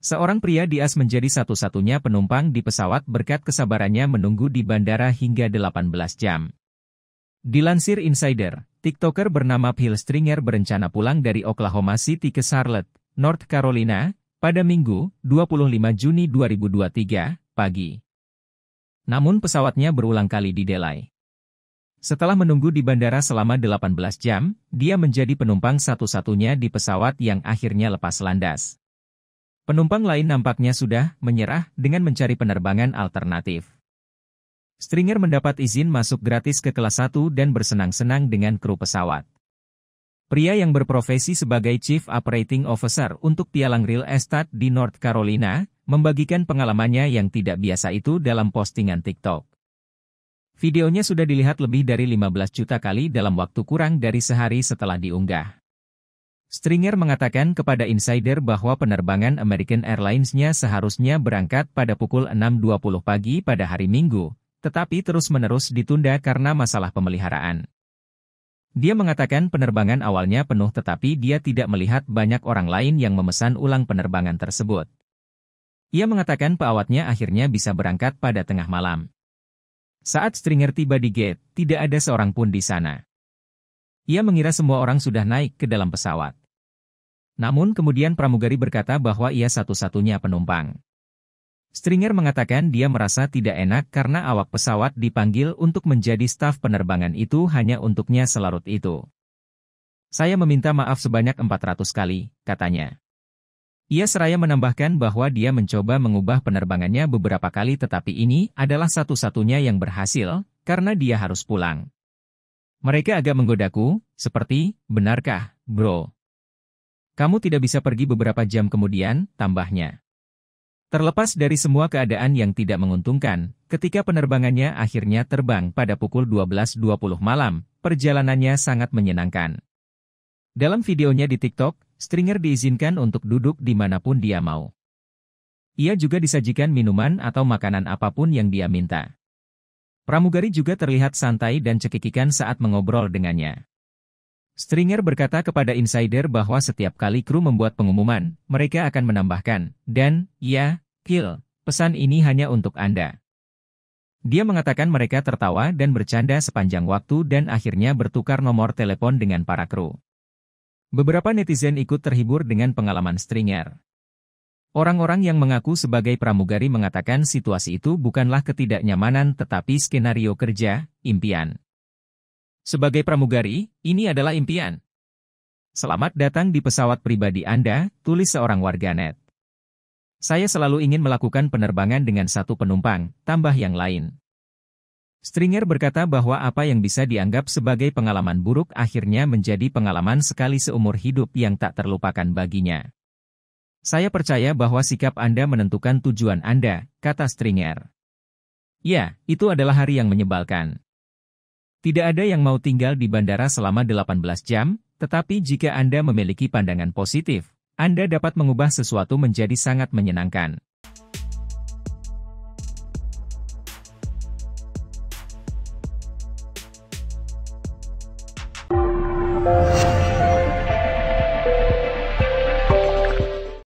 Seorang pria di AS menjadi satu-satunya penumpang di pesawat berkat kesabarannya menunggu di bandara hingga 18 jam. Dilansir Insider, TikToker bernama Phil Stringer berencana pulang dari Oklahoma City ke Charlotte, North Carolina, pada Minggu, 25 Juni 2023, pagi. Namun pesawatnya berulang kali didelay. Setelah menunggu di bandara selama 18 jam, dia menjadi penumpang satu-satunya di pesawat yang akhirnya lepas landas. Penumpang lain nampaknya sudah menyerah dengan mencari penerbangan alternatif. Stringer mendapat izin masuk gratis ke kelas 1 dan bersenang-senang dengan kru pesawat. Pria yang berprofesi sebagai Chief Operating Officer untuk Pialang Real Estate di North Carolina, membagikan pengalamannya yang tidak biasa itu dalam postingan TikTok. Videonya sudah dilihat lebih dari 15 juta kali dalam waktu kurang dari sehari setelah diunggah. Stringer mengatakan kepada Insider bahwa penerbangan American Airlines-nya seharusnya berangkat pada pukul 6.20 pagi pada hari Minggu, tetapi terus-menerus ditunda karena masalah pemeliharaan. Dia mengatakan penerbangan awalnya penuh tetapi dia tidak melihat banyak orang lain yang memesan ulang penerbangan tersebut. Ia mengatakan pesawatnya akhirnya bisa berangkat pada tengah malam. Saat Stringer tiba di gate, tidak ada seorang pun di sana. Ia mengira semua orang sudah naik ke dalam pesawat. Namun kemudian pramugari berkata bahwa ia satu-satunya penumpang. Stringer mengatakan dia merasa tidak enak karena awak pesawat dipanggil untuk menjadi staf penerbangan itu hanya untuknya selarut itu. Saya meminta maaf sebanyak 400 kali, katanya. Ia seraya menambahkan bahwa dia mencoba mengubah penerbangannya beberapa kali tetapi ini adalah satu-satunya yang berhasil, karena dia harus pulang. Mereka agak menggodaku, seperti, benarkah, bro? Kamu tidak bisa pergi beberapa jam kemudian, tambahnya. Terlepas dari semua keadaan yang tidak menguntungkan, ketika penerbangannya akhirnya terbang pada pukul 12.20 malam, perjalanannya sangat menyenangkan. Dalam videonya di TikTok, Stringer diizinkan untuk duduk dimanapun dia mau. Ia juga disajikan minuman atau makanan apapun yang dia minta. Pramugari juga terlihat santai dan cekikikan saat mengobrol dengannya. Stringer berkata kepada Insider bahwa setiap kali kru membuat pengumuman, mereka akan menambahkan, dan, ya, kill, pesan ini hanya untuk Anda. Dia mengatakan mereka tertawa dan bercanda sepanjang waktu dan akhirnya bertukar nomor telepon dengan para kru. Beberapa netizen ikut terhibur dengan pengalaman Stringer. Orang-orang yang mengaku sebagai pramugari mengatakan situasi itu bukanlah ketidaknyamanan tetapi skenario kerja, impian. Sebagai pramugari, ini adalah impian. Selamat datang di pesawat pribadi Anda, tulis seorang warganet. Saya selalu ingin melakukan penerbangan dengan satu penumpang, tambah yang lain. Stringer berkata bahwa apa yang bisa dianggap sebagai pengalaman buruk akhirnya menjadi pengalaman sekali seumur hidup yang tak terlupakan baginya. Saya percaya bahwa sikap Anda menentukan tujuan Anda, kata Stringer. Ya, itu adalah hari yang menyebalkan. Tidak ada yang mau tinggal di bandara selama 18 jam, tetapi jika Anda memiliki pandangan positif, Anda dapat mengubah sesuatu menjadi sangat menyenangkan. Thank